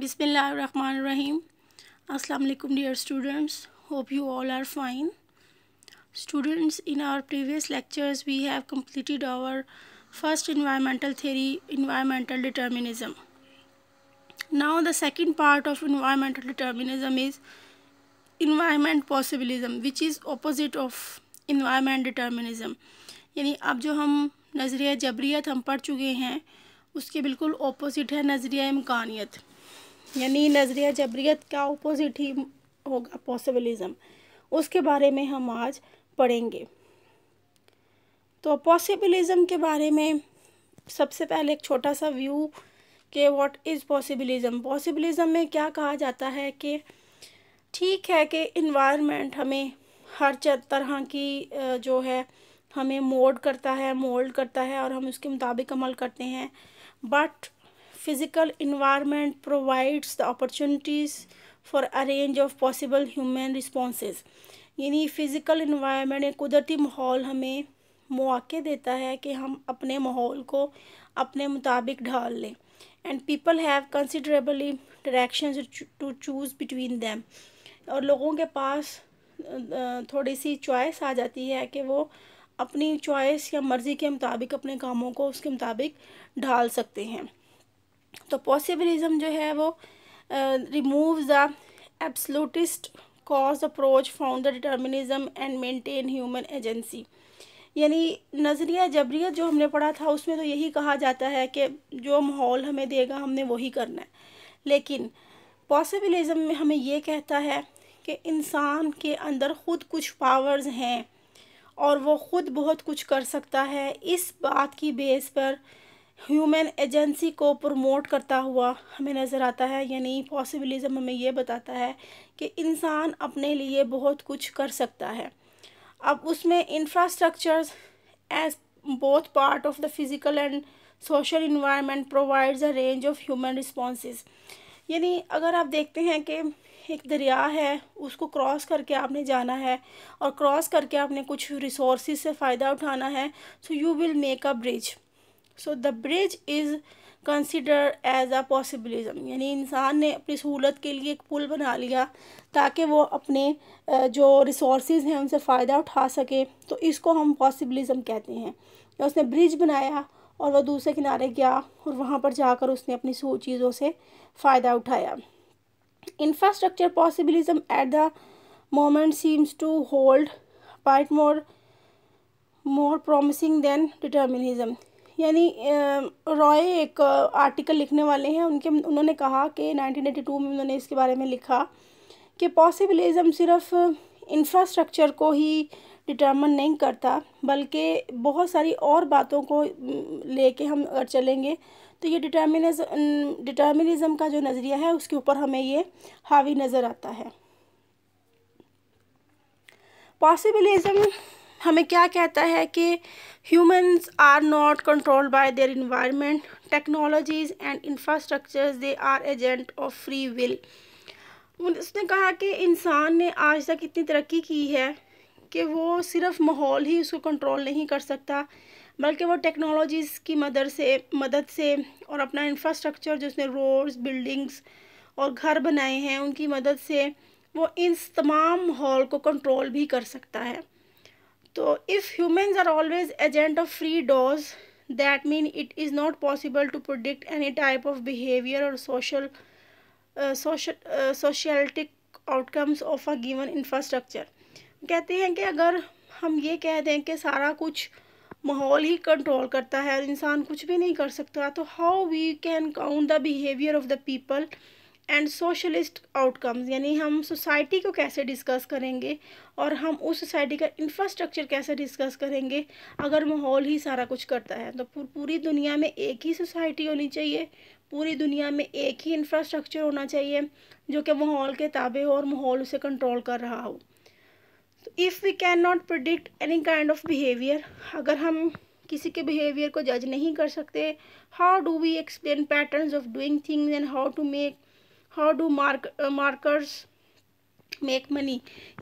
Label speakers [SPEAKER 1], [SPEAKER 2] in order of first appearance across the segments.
[SPEAKER 1] बिसमीम अल्लाम dear students hope you all are fine students in our previous lectures we have completed our first environmental theory environmental determinism now the second part of environmental determinism is environment possibilism which is opposite of environment determinism यानी अब जो हम नज़रिया जबरियत हम पढ़ चुके हैं उसके बिल्कुल अपोजिट है नज़रिया इमकानियत यानी नज़रिया जबरीत का अपोजिट ही होगा पॉसिबलिज़म उसके बारे में हम आज पढ़ेंगे तो पॉसिबलिज़म के बारे में सबसे पहले एक छोटा सा व्यू के व्हाट इज़ पॉसिबलिज़म पॉसिबलिज़म में क्या कहा जाता है कि ठीक है कि इन्वायरमेंट हमें हर तरह की जो है हमें मोड करता है मोल्ड करता है और हम उसके मुताबिक अमल करते हैं but physical environment provides the opportunities for a range of possible human responses यानी फ़िज़िकल environment या कुदरती माहौल हमें मौके देता है कि हम अपने माहौल को अपने मुताबिक ढाल लें and people have considerably direction to choose between them और लोगों के पास थोड़ी सी चॉइस आ जाती है कि वो अपनी चॉइस या मर्ज़ी के मुताबिक अपने कामों को उसके मुताबिक ढाल सकते हैं तो पॉसिबलिज्म जो है वो remove the absolutist cause approach found the determinism and maintain human agency यानी नज़रिया जबरियत जो हमने पढ़ा था उसमें तो यही कहा जाता है कि जो माहौल हमें देगा हमने वही करना है लेकिन पॉसिबलिज़म में हमें ये कहता है कि इंसान के अंदर ख़ुद कुछ पावर्स हैं और वो ख़ुद बहुत कुछ कर सकता है इस बात की बेस पर ह्यूमन एजेंसी को प्रमोट करता हुआ हमें नज़र आता है यानी पॉसिबिलिज़म हमें ये बताता है कि इंसान अपने लिए बहुत कुछ कर सकता है अब उसमें infrastructures as both part of the physical and social environment provides a range of human response यानी अगर आप देखते हैं कि एक दरिया है उसको क्रॉस करके आपने जाना है और क्रॉस करके आपने कुछ रिसोर्स से फ़ायदा उठाना है so you will make a bridge so the bridge is consider as a possibilism यानी इंसान ने अपनी सहूलत के लिए एक पुल बना लिया ताकि वो अपने जो रिसोर्स हैं उनसे फ़ायदा उठा सके तो इसको हम पॉसिबलिज़म कहते हैं तो उसने ब्रिज बनाया और वह दूसरे किनारे गया और वहाँ पर जाकर उसने अपनी चीज़ों से फ़ायदा उठाया infrastructure possibilism at the moment seems to hold पाइट more more promising than determinism यानी रॉय एक आर्टिकल लिखने वाले हैं उनके उन्होंने कहा कि 1982 में उन्होंने इसके बारे में लिखा कि पॉसिबलिज़म सिर्फ इंफ्रास्ट्रक्चर को ही डिटर्मन नहीं करता बल्कि बहुत सारी और बातों को लेके हम अगर चलेंगे तो ये डिटर्मिनज डिटर्मिनिज़म का जो नज़रिया है उसके ऊपर हमें ये हावी नज़र आता है पॉसिबलिज़म हमें क्या कहता है कि humans are not control by their environment technologies and infrastructures they are agent of free will उसने कहा कि इंसान ने आज तक इतनी तरक्की की है कि वो सिर्फ माहौल ही उसको कंट्रोल नहीं कर सकता बल्कि वो टेक्नोलॉजीज़ की मदद से मदद से और अपना इंफ्रास्ट्रक्चर जो उसने रोड्स बिल्डिंग्स और घर बनाए हैं उनकी मदद से वो इन तमाम माहौल को कंट्रोल भी कर सकता है तो if humans are always agent of free डोज that mean it is not possible to predict any type of behaviour और social socialistic outcomes of a given infrastructure कहते हैं कि अगर हम ये कह दें कि सारा कुछ माहौल ही कंट्रोल करता है और इंसान कुछ भी नहीं कर सकता तो how we can count the behaviour of the people and socialist outcomes यानी हम सोसाइटी को कैसे डिस्कस करेंगे और हम उस सोसाइटी का इंफ्रास्ट्रक्चर कैसे डिस्कस करेंगे अगर माहौल ही सारा कुछ करता है तो पूरी दुनिया में एक ही सोसाइटी होनी चाहिए पूरी दुनिया में एक ही इंफ्रास्ट्रक्चर होना चाहिए जो कि माहौल के ताबे हो और माहौल उसे कंट्रोल कर रहा हो तो if we can not predict any kind of behaviour अगर हम किसी के बिहेवियर को जज नहीं कर सकते how do we explain pattern of doing things and how to make how do mark markers make money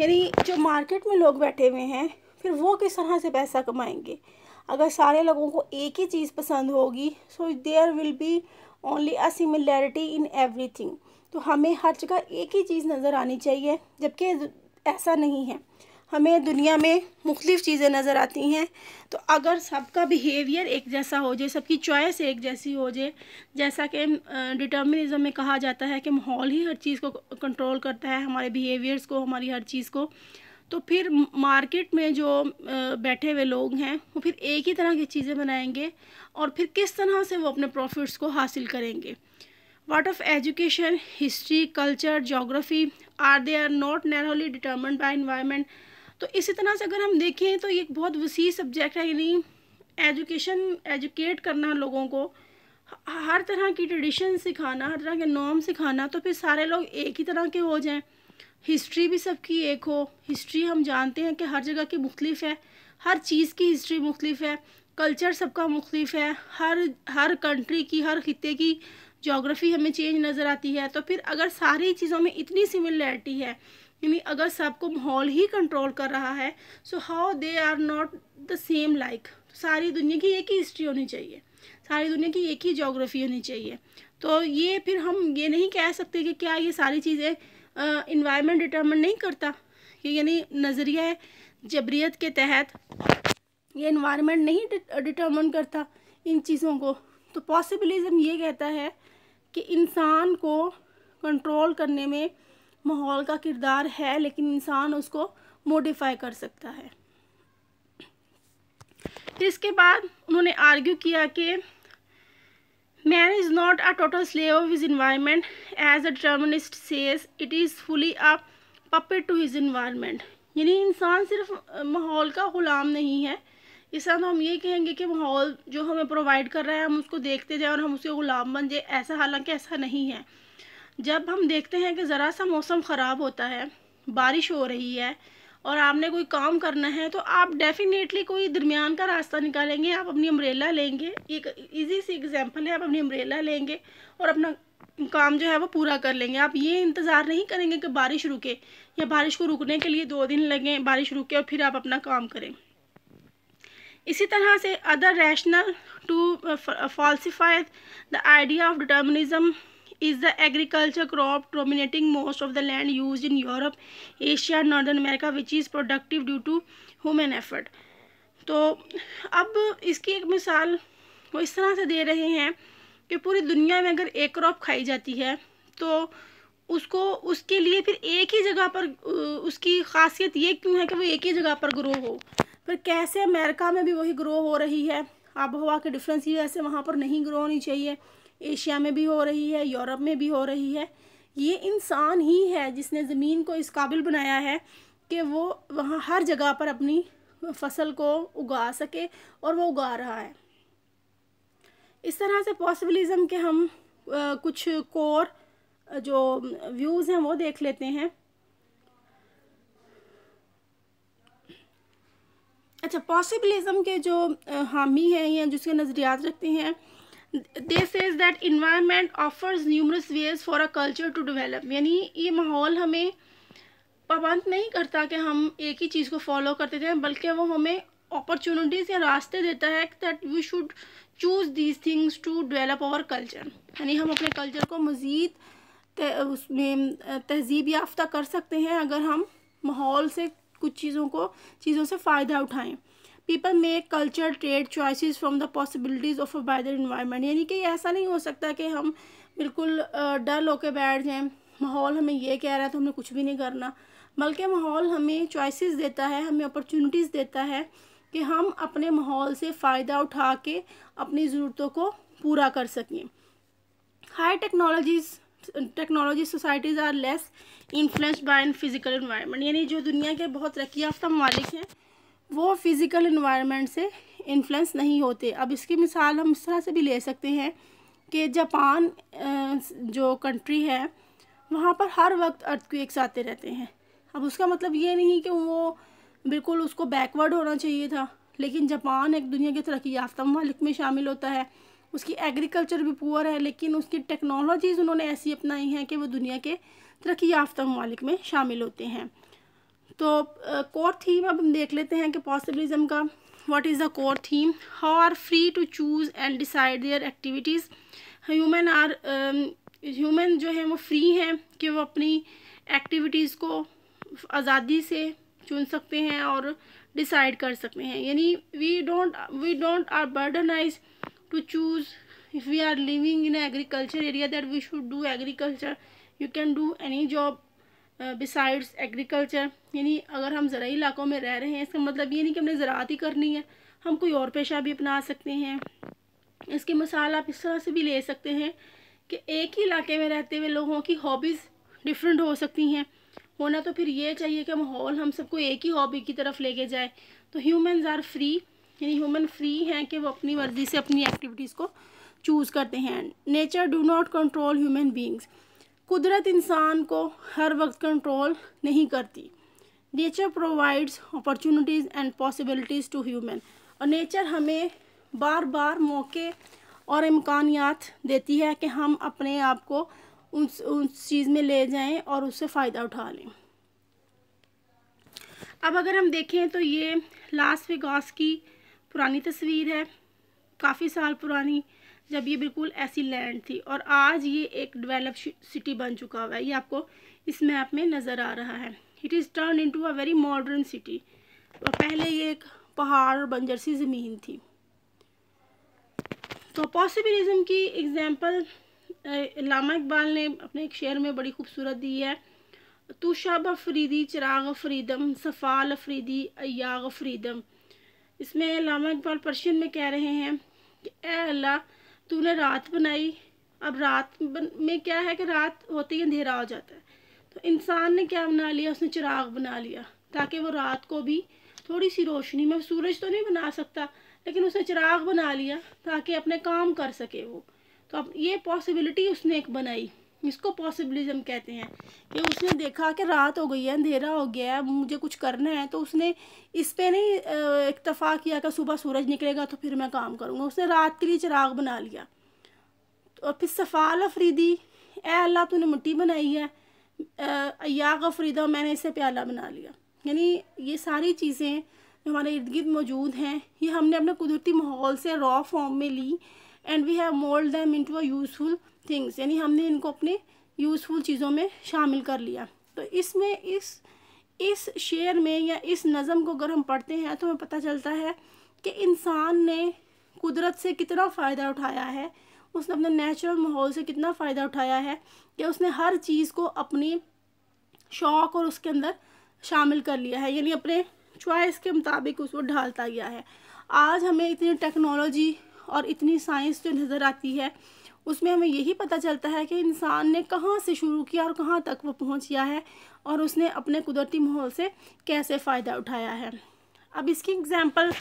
[SPEAKER 1] यानी जो मार्केट में लोग बैठे हुए हैं फिर वो किस तरह से पैसा कमाएंगे अगर सारे लोगों को एक ही चीज़ पसंद होगी so there will be only a similarity in everything तो हमें हर जगह एक ही चीज़ नज़र आनी चाहिए जबकि ऐसा नहीं है हमें दुनिया में मुख्तफ चीज़ें नज़र आती हैं तो अगर सबका बिहेवियर एक जैसा हो जाए सबकी चॉइस एक जैसी हो जाए जैसा कि डिटर्मिनिज्म में कहा जाता है कि माहौल ही हर चीज़ को कंट्रोल करता है हमारे बिहेवियर्स को हमारी हर चीज़ को तो फिर मार्केट में जो बैठे हुए लोग हैं वो फिर एक ही तरह की चीज़ें बनाएंगे और फिर किस तरह से वो अपने प्रॉफिट्स को हासिल करेंगे what of education history culture geography are they are not narrowly determined by environment तो इसी तरह से अगर हम देखें तो ये बहुत वसी सब्जेक्ट है यानी एजुकेशन एजुकेट करना लोगों को हर तरह की ट्रेडिशन सिखाना हर तरह के नॉर्म सिखाना तो फिर सारे लोग एक ही तरह के हो जाएं हिस्ट्री भी सबकी एक हो हिस्ट्री हम जानते हैं कि हर जगह की मुख्तलिफ है हर चीज़ की हिस्ट्री मुख्तलिफ है कल्चर सबका मुख्तलिफ है हर हर कंट्री की हर खत्े की जोग्राफ़ी हमें चेंज नज़र आती है तो फिर अगर सारी चीज़ों में इतनी सिमिलरिटी है यानी अगर सबको माहौल ही कंट्रोल कर रहा है so how they are not the same like सारी दुनिया की एक ही हिस्ट्री होनी चाहिए सारी दुनिया की एक ही जोग्राफी होनी चाहिए तो ये फिर हम ये नहीं कह सकते कि क्या ये सारी चीज़ें इन्वायरमेंट डिटर्मन नहीं करता ये यानी नज़रिया जबरीत के तहत ये इन्वायरमेंट नहीं डिटर्मन करता इन चीज़ों को तो पॉसिबलिज़म ये कहता है कि इंसान को कंट्रोल करने में माहौल का किरदार है लेकिन इंसान उसको मोडिफाई कर सकता है इसके बाद उन्होंने आर्ग्यू किया कि man is not a total slave of his environment as a determinist says it is fully a puppet to his environment यानी इंसान सिर्फ माहौल का ग़ुलाम नहीं है इस तरह तो हम ये कहेंगे कि माहौल जो हमें प्रोवाइड कर रहा है हम उसको देखते जाएं और हम उसके ग़ुलाम बन जाए ऐसा हालांकि ऐसा नहीं है जब हम देखते हैं कि ज़रा सा मौसम ख़राब होता है बारिश हो रही है और आपने कोई काम करना है तो आप डेफ़िनेटली कोई दरमियान का रास्ता निकालेंगे आप अपनी अम्ब्रेला लेंगे एक इजी सी एग्जांपल है आप अपनी अम्ब्रेला लेंगे और अपना काम जो है वो पूरा कर लेंगे आप ये इंतज़ार नहीं करेंगे कि बारिश रुके या बारिश को रुकने के लिए दो दिन लगें बारिश रुके और फिर आप अपना काम करें इसी तरह से other rational to falsified the idea of determinism is the agriculture crop dominating most of the land used in Europe, Asia, Northern America, which is productive due to human effort. तो अब इसकी एक मिसाल वो इस तरह से दे रहे हैं कि पूरी दुनिया में अगर एक क्रॉप खाई जाती है तो उसको उसके लिए फिर एक ही जगह पर उसकी खासियत ये क्यों है कि वो एक ही जगह पर ग्रो हो फिर कैसे अमेरिका में भी वही ग्रो हो रही है आबोहवा के डिफरेंस की वजह से वहाँ पर नहीं ग्रो होनी चाहिए एशिया में भी हो रही है यूरोप में भी हो रही है ये इंसान ही है जिसने ज़मीन को इस काबिल बनाया है कि वो वहाँ हर जगह पर अपनी फसल को उगा सके और वो उगा रहा है इस तरह से पॉसिबलिज़म के हम आ, कुछ कोर जो व्यूज़ हैं वो देख लेते हैं अच्छा पॉसिबलिज़म के जो हामी हैं या जिसके नज़रियात रखते हैं they says that environment offers numerous ways for a culture to develop यानी ये माहौल हमें पाबंद नहीं करता कि हम एक ही चीज़ को फॉलो करते जाएं बल्कि वो हमें अपॉर्चुनिटीज़ या रास्ते देता है that we should choose these things to develop our culture यानी हम अपने कल्चर को मज़ीद उसमें तहजीब याफ्ता कर सकते हैं अगर हम माहौल से कुछ चीज़ों को चीज़ों से फ़ायदा उठाएँ people make culture trade choices from the possibilities of a wider environment यानी कि ऐसा नहीं हो सकता कि हम बिल्कुल डर होके बैठ जाएं माहौल हमें ये कह रहा है तो हमने कुछ भी नहीं करना बल्कि माहौल हमें चॉइसेस देता है हमें अपॉर्चुनिटीज़ देता है कि हम अपने माहौल से फ़ायदा उठा के अपनी ज़रूरतों को पूरा कर सकें high technologies technology societies are less influenced by physical environment यानी जो दुनिया के बहुत तरक्याफ्ता ममालिक हैं वो फिज़िकल इन्वायरमेंट से इन्फ्लुएंस नहीं होते अब इसकी मिसाल हम इस तरह से भी ले सकते हैं कि जापान जो कंट्री है वहाँ पर हर वक्त अर्थक्वेक्स आते रहते हैं अब उसका मतलब ये नहीं कि वो बिल्कुल उसको बैकवर्ड होना चाहिए था लेकिन जापान एक दुनिया के तरक्की याफ्ता ममालिक में शामिल होता है उसकी एग्रीकल्चर भी पुअर है लेकिन उसकी टेक्नोलॉजीज़ उन्होंने ऐसी अपनाई हैं कि वो दुनिया के तरक्की याफ्ता ममालिक में शामिल होते हैं तो कोर थीम अब हम देख लेते हैं कि पॉसिबलिज्म का what is the core theme how are free to choose and decide their activities human are human जो हैं वो फ्री हैं कि वो अपनी एक्टिविटीज़ को आज़ादी से चुन सकते हैं और डिसाइड कर सकते हैं यानी we don't we don't are burdenize to choose if we are living in agriculture area that we should do agriculture you can do any job besides agriculture यानी अगर हम ज़रूरी इलाकों में रह रहे हैं इसका मतलब ये नहीं कि हमने ज़रात ही करनी है हम कोई और पेशा भी अपना सकते हैं इसके मसाल आप इस तरह से भी ले सकते हैं कि एक ही इलाके में रहते हुए लोगों की हॉबीज़ डिफरेंट हो सकती हैं होना तो फिर ये चाहिए कि माहौल हम सबको एक ही हॉबी की तरफ लेके जाए तो ह्यूमंस आर फ्री यानी ह्यूमन फ्री हैं कि वो अपनी मर्ज़ी से अपनी एक्टिविटीज़ को चूज़ करते हैं nature do not control human beings कुदरत इंसान को हर वक्त कंट्रोल नहीं करती nature provides opportunities and possibilities to human और नेचर हमें बार बार मौके और इम्कानियात देती है कि हम अपने आप को उस उस चीज़ में ले जाएं और उससे फ़ायदा उठा लें अब अगर हम देखें तो ये लास्ट वेगास की पुरानी तस्वीर है काफ़ी साल पुरानी जब ये बिल्कुल ऐसी लैंड थी और आज ये एक डेवलप सिटी बन चुका हुआ है ये आपको इस मैप में नज़र आ रहा है it is turn into a very modern city और पहले ये एक पहाड़ और बंजर सी ज़मीन थी तो पॉसिबिलिज्म की एग्जाम्पल लामा इकबाल ने अपने एक शेर में बड़ी खूबसूरत दी है तोशाब अफरीदी चिराग अफरीदम सफ़ाल अफरीदी अयाग अफरीदम इसमें लामा इकबाल पर्शियन में कह रहे हैं कि ए अल्लाह तूने रात बनाई अब रात में क्या है कि रात होते ही अंधेरा हो जाता है तो इंसान ने क्या बना लिया उसने चिराग बना लिया ताकि वो रात को भी थोड़ी सी रोशनी में सूरज तो नहीं बना सकता लेकिन उसने चिराग बना लिया ताकि अपने काम कर सके वो तो अब ये पॉसिबिलिटी उसने एक बनाई इसको पॉसिबलिज्म कहते हैं कि उसने देखा कि रात हो गई है अंधेरा हो गया है मुझे कुछ करना है तो उसने इस पर नहीं इतफ़ा किया कि सुबह सूरज निकलेगा तो फिर मैं काम करूँगा उसने रात के लिए चिराग बना लिया तो फिर सफ़ाल अफरीदी ए अल्लाह तूने मिट्टी बनाई है अयाग अफरीदा मैंने इसे प्याला बना लिया यानी ये सारी चीज़ें जो हमारे इर्द गिर्द मौजूद हैं ये हमने अपने कुदरती माहौल से रॉ फॉर्म में ली and we have mould them to a useful things यानी हमने इनको अपने यूज़फुल चीज़ों में शामिल कर लिया तो इसमें इस इस शेर में या इस नज़म को अगर हम पढ़ते हैं तो हमें पता चलता है कि इंसान ने कुदरत से कितना फ़ायदा उठाया है उसने अपने नेचुरल माहौल से कितना फ़ायदा उठाया है या उसने हर चीज़ को अपनी शौक़ और उसके अंदर शामिल कर लिया है यानी अपने चॉइस के मुताबिक उसको ढालता गया है आज हमें इतनी टेक्नोलॉजी और इतनी साइंस जो नज़र आती है उसमें हमें यही पता चलता है कि इंसान ने कहाँ से शुरू किया और कहाँ तक वो पहुँच गया है और उसने अपने कुदरती माहौल से कैसे फ़ायदा उठाया है अब इसकी एग्ज़ाम्पल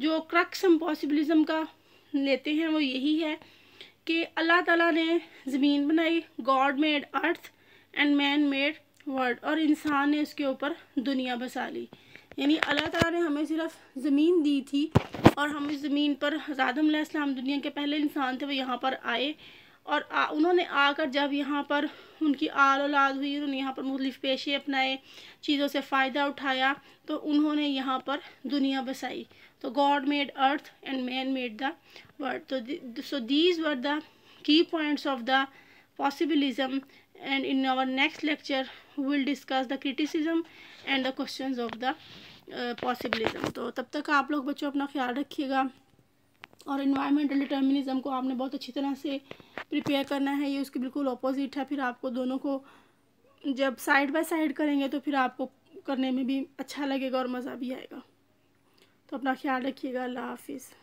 [SPEAKER 1] जो क्रक्स इम्पॉसिबलिज़म का लेते हैं वो यही है कि अल्लाह ताला ने ज़मीन बनाई God made earth and man made world और इंसान ने उसके ऊपर दुनिया बसा ली यानी अल्लाह ताला ने हमें सिर्फ ज़मीन दी थी और हम इस ज़मीन पर हज़रत दुनिया के पहले इंसान थे वो यहाँ पर आए और आ, उन्होंने आकर जब यहाँ पर उनकी आल औलाद हुई उन्होंने यहाँ पर मुख्तफ पेशे अपनाए चीज़ों से फ़ायदा उठाया तो उन्होंने यहाँ पर दुनिया बसाई तो God made earth and man made the world तो so these were the key points of the possibilism and in our next lecture we will discuss the criticism and the questions of the uh, तो तब तक आप लोग बच्चों अपना ख्याल रखिएगा और इन्वायरमेंटल डिटर्मिनिज्म को आपने बहुत अच्छी तरह से प्रिपेयर करना है ये उसके बिल्कुल ऑपोजिट है फिर आपको दोनों को जब साइड बाय साइड करेंगे तो फिर आपको करने में भी अच्छा लगेगा और मज़ा भी आएगा तो अपना ख्याल रखिएगा अल्लाह हाफिज़